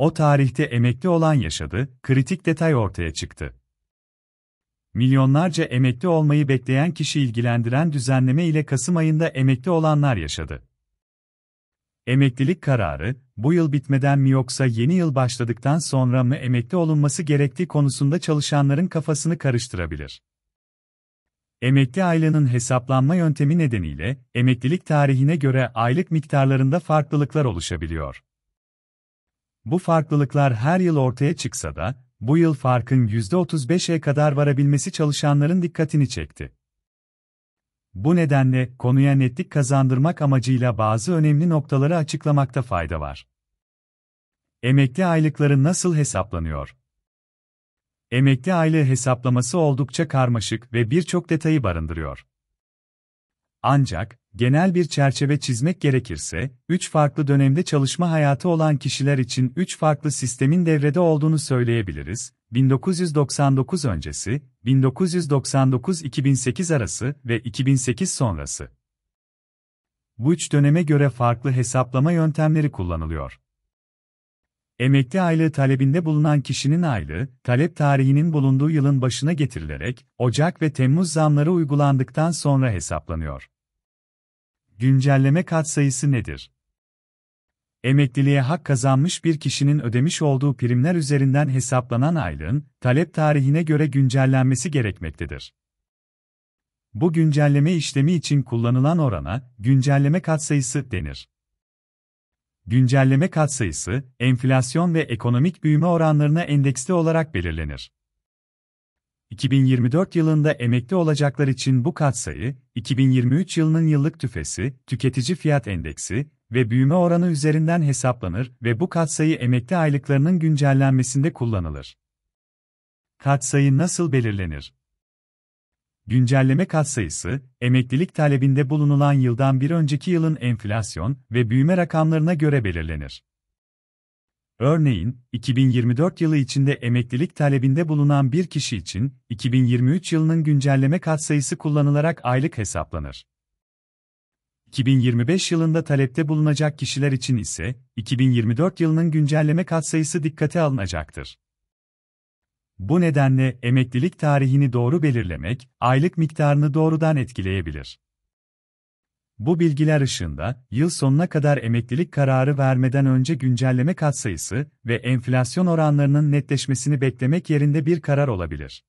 O tarihte emekli olan yaşadı, kritik detay ortaya çıktı. Milyonlarca emekli olmayı bekleyen kişi ilgilendiren düzenleme ile Kasım ayında emekli olanlar yaşadı. Emeklilik kararı, bu yıl bitmeden mi yoksa yeni yıl başladıktan sonra mı emekli olunması gerektiği konusunda çalışanların kafasını karıştırabilir. Emekli aylığının hesaplanma yöntemi nedeniyle emeklilik tarihine göre aylık miktarlarında farklılıklar oluşabiliyor. Bu farklılıklar her yıl ortaya çıksa da, bu yıl farkın %35'e kadar varabilmesi çalışanların dikkatini çekti. Bu nedenle konuya netlik kazandırmak amacıyla bazı önemli noktaları açıklamakta fayda var. Emekli aylıkları nasıl hesaplanıyor? Emekli aylığı hesaplaması oldukça karmaşık ve birçok detayı barındırıyor. Ancak, genel bir çerçeve çizmek gerekirse, üç farklı dönemde çalışma hayatı olan kişiler için üç farklı sistemin devrede olduğunu söyleyebiliriz. 1999 öncesi, 1999-2008 arası ve 2008 sonrası. Bu üç döneme göre farklı hesaplama yöntemleri kullanılıyor. Emekli aylığı talebinde bulunan kişinin aylığı, talep tarihinin bulunduğu yılın başına getirilerek, Ocak ve Temmuz zamları uygulandıktan sonra hesaplanıyor. Güncelleme katsayısı nedir? Emekliliğe hak kazanmış bir kişinin ödemiş olduğu primler üzerinden hesaplanan aylığın, talep tarihine göre güncellenmesi gerekmektedir. Bu güncelleme işlemi için kullanılan orana, güncelleme katsayısı denir güncelleme katsayısı, enflasyon ve ekonomik büyüme oranlarına endeksli olarak belirlenir. 2024 yılında emekli olacaklar için bu katsayı, 2023 yılının yıllık tüfesi, tüketici fiyat endeksi ve büyüme oranı üzerinden hesaplanır ve bu katsayı emekli aylıklarının güncellenmesinde kullanılır. Katsayı nasıl belirlenir? Güncelleme katsayısı, emeklilik talebinde bulunulan yıldan bir önceki yılın enflasyon ve büyüme rakamlarına göre belirlenir. Örneğin, 2024 yılı içinde emeklilik talebinde bulunan bir kişi için 2023 yılının güncelleme katsayısı kullanılarak aylık hesaplanır. 2025 yılında talepte bulunacak kişiler için ise 2024 yılının güncelleme katsayısı dikkate alınacaktır. Bu nedenle emeklilik tarihini doğru belirlemek, aylık miktarını doğrudan etkileyebilir. Bu bilgiler ışığında, yıl sonuna kadar emeklilik kararı vermeden önce güncelleme katsayısı ve enflasyon oranlarının netleşmesini beklemek yerinde bir karar olabilir.